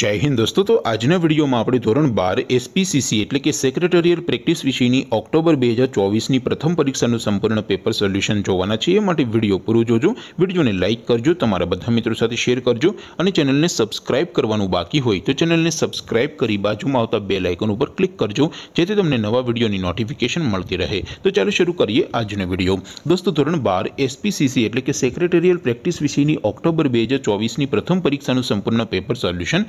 जय हिंद दोस्तों तो आज ने वीडियो मा आपणो ધોરણ 12 एसपीसीसी એટલે કે સેક્રેટરીયલ પ્રેક્ટિસ વિષયની ઓક્ટોબર 2024 ની પ્રથમ પરીક્ષા નું સંપૂર્ણ પેપર સોલ્યુશન જોવાના છે એ માટે વિડિયો પૂરો જોજો વિડિયોને લાઈક કરજો તમારા બધા મિત્રો સાથે શેર કરજો અને ચેનલને સબ્સ્ક્રાઇબ કરવાનું બાકી હોય તો ચેનલને સબ્સ્ક્રાઇબ કરી બાજુમાં આવતા બેલ આઇકન ઉપર ક્લિક કરજો જેથી તમને નવા વીડિયોની નોટિફિકેશન મળતી રહે તો ચાલો શરૂ કરીએ આજનો વિડિયો દોસ્તો ધોરણ 12 एसपीसीसी એટલે કે સેક્રેટરીયલ પ્રેક્ટિસ વિષયની ઓક્ટોબર 2024 ની પ્રથમ પરીક્ષા નું સંપૂર્ણ પેપર સોલ્યુશન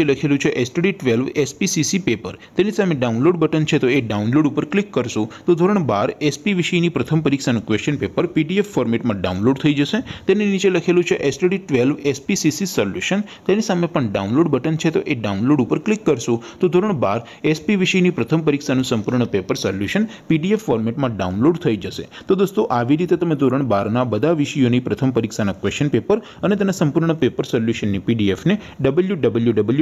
જે લખેલું છે STD 12 SPCC પેપર તેની સામે ડાઉનલોડ બટન છે તો એ ડાઉનલોડ ઉપર ક્લિક કરશું તો ધોરણ 12 SPVC ની પ્રથમ પરીક્ષાનું ક્વેશ્ચન પેપર PDF ફોર્મેટમાં ડાઉનલોડ થઈ જશે તેની નીચે લખેલું છે STD 12 SPCC સોલ્યુશન તેની સામે પણ ડાઉનલોડ બટન છે તો એ ડાઉનલોડ ઉપર ક્લિક કરશું તો ધોરણ 12 SPVC ની પ્રથમ પરીક્ષાનું સંપૂર્ણ પેપર સોલ્યુશન PDF ફોર્મેટમાં ડાઉનલોડ થઈ જશે તો દોસ્તો આવી રીતે તમે ધોરણ 12 ના બધા વિષયોની પ્રથમ પરીક્ષાના ક્વેશ્ચન પેપર અને તેના સંપૂર્ણ પેપર સોલ્યુશનની PDF ને www